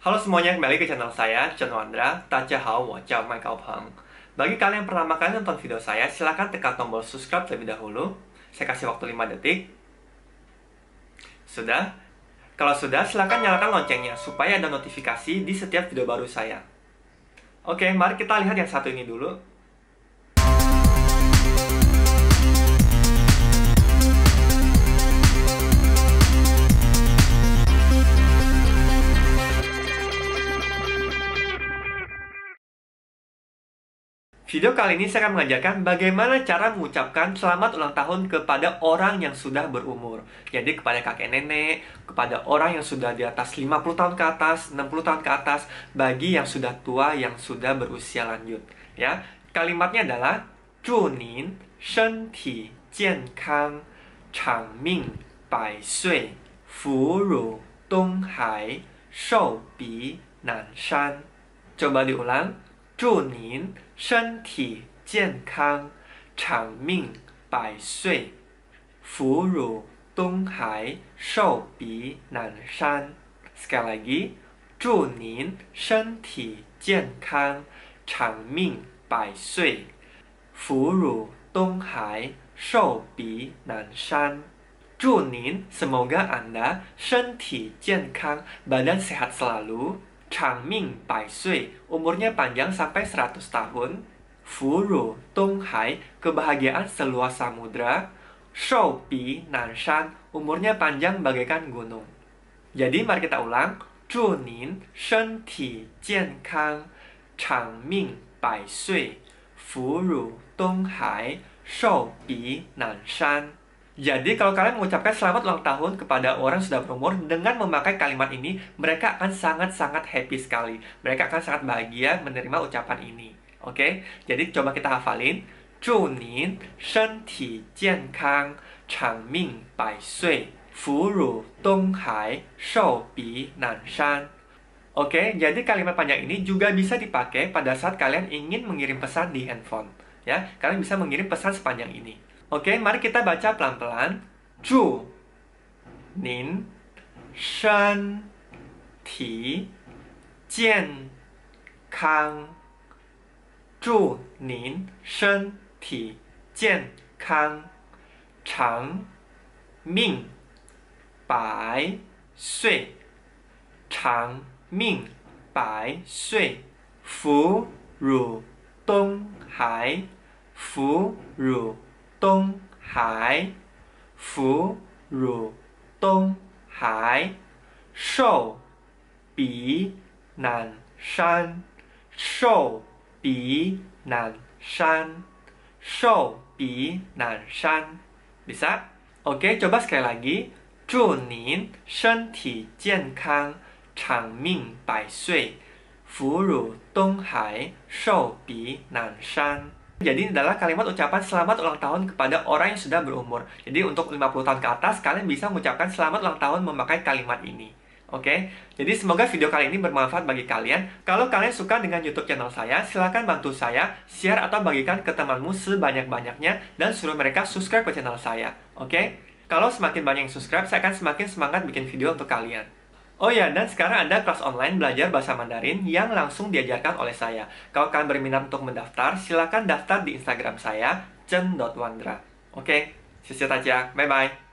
Halo semuanya, kembali ke channel saya, Chen Wandra. hao, wo chao, mai kao peng. Bagi kalian yang pernah makan nonton video saya, silahkan tekan tombol subscribe terlebih dahulu. Saya kasih waktu 5 detik. Sudah? Kalau sudah, silahkan nyalakan loncengnya supaya ada notifikasi di setiap video baru saya. Oke, mari kita lihat yang satu ini dulu. Video kali ini saya akan mengajarkan bagaimana cara mengucapkan selamat ulang tahun kepada orang yang sudah berumur. Jadi kepada kakek nenek, kepada orang yang sudah di atas 50 tahun ke atas, 60 tahun ke atas, bagi yang sudah tua yang sudah berusia lanjut. Ya, kalimatnya adalah Coba diulang. 祝您身体健康，长命百岁，福如东海，寿比南山。Skala gi，祝您身体健康，长命百岁，福如东海，寿比南山。祝您 semoga anda 身体健康，badan sehat selalu。Changming Pai Sui, umurnya panjang sampai 100 tahun. Furu Hai kebahagiaan seluas samudra. Shou Pi Nanshan, umurnya panjang bagaikan gunung. Jadi mari kita ulang. Zhu Nin Shen Ti Jian Kang, Chang Ming Bai Sui, Furu Hai, Shou Pi Nanshan. Jadi kalau kalian mengucapkan selamat ulang tahun kepada orang sudah berumur dengan memakai kalimat ini, mereka akan sangat-sangat happy sekali. Mereka akan sangat bahagia menerima ucapan ini. Oke? Okay? Jadi coba kita hafalin. Oke, okay, jadi kalimat panjang ini juga bisa dipakai pada saat kalian ingin mengirim pesan di handphone. Ya, kalian bisa mengirim pesan sepanjang ini. Oke, mari kita baca pelan-pelan. Zhu Nin Shen Ti Jian Kang Zhu Nin Shen Ti Jian Kang Chang Ming Bai Sui Chang Ming Bai Sui Fu Ru Dong Hai Fu Ru 东海福如东海寿比南山，寿比南山，寿比南山。第三，OK，coba sekali 再来一次。祝您身体健康，长命百岁，福如东海，寿比南山。Jadi adalah kalimat ucapan selamat ulang tahun kepada orang yang sudah berumur. Jadi untuk 50 tahun ke atas, kalian bisa mengucapkan selamat ulang tahun memakai kalimat ini. Oke, okay? jadi semoga video kali ini bermanfaat bagi kalian. Kalau kalian suka dengan YouTube channel saya, silahkan bantu saya, share atau bagikan ke temanmu sebanyak-banyaknya, dan suruh mereka subscribe ke channel saya. Oke, okay? kalau semakin banyak yang subscribe, saya akan semakin semangat bikin video untuk kalian. Oh ya, dan sekarang ada kelas online belajar bahasa Mandarin yang langsung diajarkan oleh saya. Kalau kalian berminat untuk mendaftar, silakan daftar di Instagram saya, chen.wandra. Oke, okay, sisi tajak. Bye-bye.